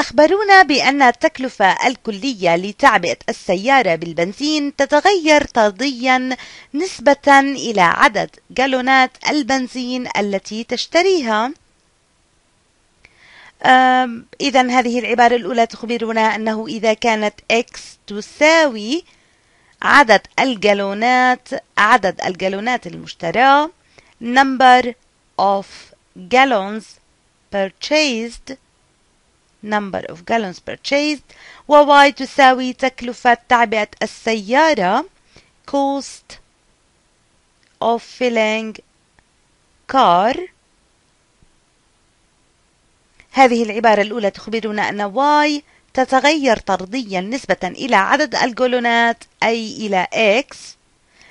أخبرونا بأن التكلفة الكلية لتعبئة السيارة بالبنزين تتغير طرديا نسبة إلى عدد جالونات البنزين التي تشتريها إذا هذه العبارة الأولى تخبرنا أنه إذا كانت X تساوي عدد الجالونات عدد الجالونات المشتراة number of gallons purchased number of gallons purchased y تساوي تكلفة تعبئة السيارة cost of filling car هذه العبارة الأولى تخبرنا أن y تتغير طرديا نسبة إلى عدد الجولونات أي إلى x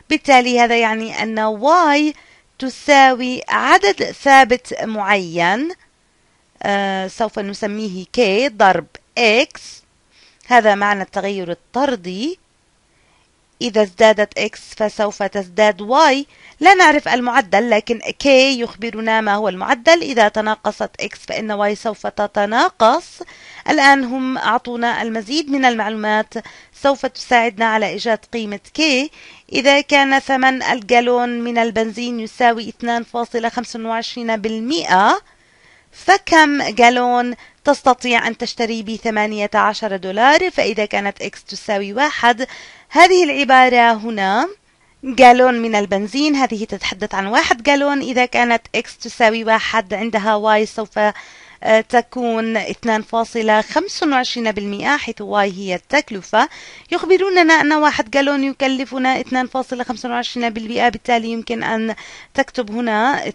بالتالي هذا يعني أن y تساوي عدد ثابت معين آه، سوف نسميه K ضرب X هذا معنى التغير الطردي إذا ازدادت X فسوف تزداد Y لا نعرف المعدل لكن K يخبرنا ما هو المعدل إذا تناقصت X فإن Y سوف تتناقص الآن هم أعطونا المزيد من المعلومات سوف تساعدنا على إيجاد قيمة K إذا كان ثمن الجالون من البنزين يساوي 2.25% فكم جالون تستطيع أن تشتري ب 18 دولار فإذا كانت X تساوي واحد هذه العبارة هنا جالون من البنزين هذه تتحدث عن واحد جالون إذا كانت X تساوي واحد عندها Y سوف آه، تكون 2.25% حيث واي هي التكلفة يخبروننا أن واحد جالون يكلفنا 2.25% بالتالي يمكن أن تكتب هنا 2.25%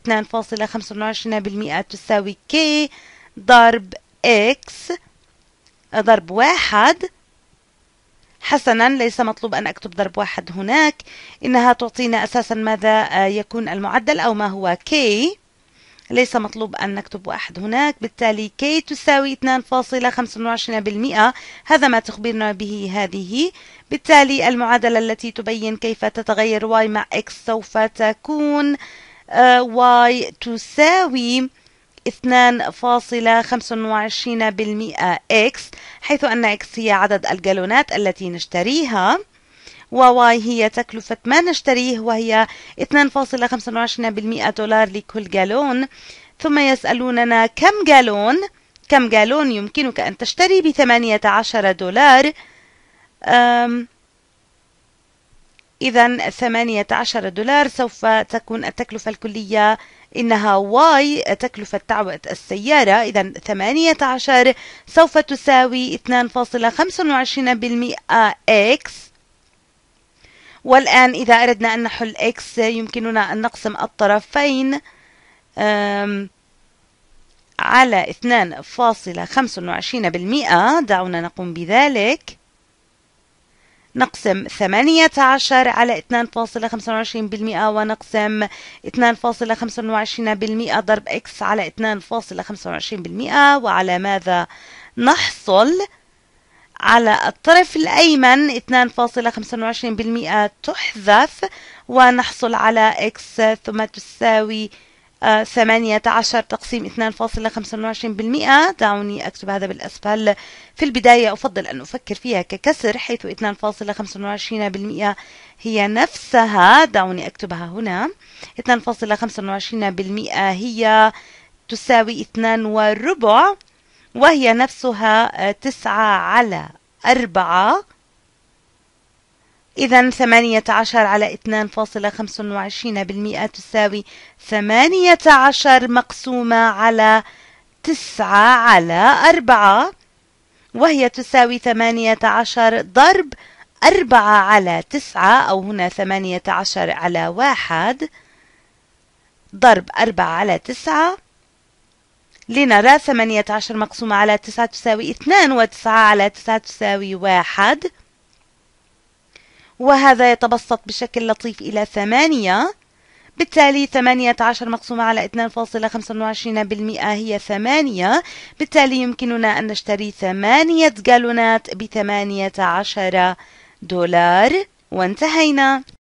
تساوي K ضرب X ضرب واحد حسنا ليس مطلوب أن أكتب ضرب واحد هناك إنها تعطينا أساسا ماذا آه، يكون المعدل أو ما هو K ليس مطلوب أن نكتب واحد هناك بالتالي كي تساوي 2.25% هذا ما تخبرنا به هذه بالتالي المعادلة التي تبين كيف تتغير y مع x سوف تكون آه، y تساوي 2.25% x حيث أن x هي عدد الجالونات التي نشتريها وواي هي تكلفة ما نشتريه وهي 2.25 دولار لكل جالون ثم يسألوننا كم جالون كم جالون يمكنك أن تشتري ب 18 دولار إذا 18 دولار سوف تكون التكلفة الكلية إنها واي تكلفة تعوئة السيارة إذا 18 سوف تساوي 2.25% إكس والآن إذا أردنا أن نحل x يمكننا أن نقسم الطرفين على 2.25% دعونا نقوم بذلك نقسم 18 على 2.25% ونقسم 2.25% ضرب x على 2.25% وعلى ماذا نحصل؟ على الطرف الأيمن 2.25% تحذف ونحصل على إكس ثم تساوي 18 آه، تقسيم 2.25% دعوني أكتب هذا بالأسفل في البداية أفضل أن أفكر فيها ككسر حيث 2.25% هي نفسها دعوني أكتبها هنا 2.25% هي تساوي 2 وربع وهي نفسها آه، تسعة على أربعة إذا ثمانية عشر على اثنان فاصلة خمسة وعشرين بالمئة تساوي ثمانية عشر مقسومة على تسعة على أربعة وهي تساوي ثمانية عشر ضرب أربعة على تسعة أو هنا ثمانية عشر على واحد ضرب أربعة على تسعة لنرى 18 مقسومة على 9 تساوي 2 و9 على 9 تساوي 1 وهذا يتبسط بشكل لطيف إلى 8 بالتالي 18 مقسومة على 2.25% هي 8 بالتالي يمكننا أن نشتري 8 جالونات ب 18 دولار وانتهينا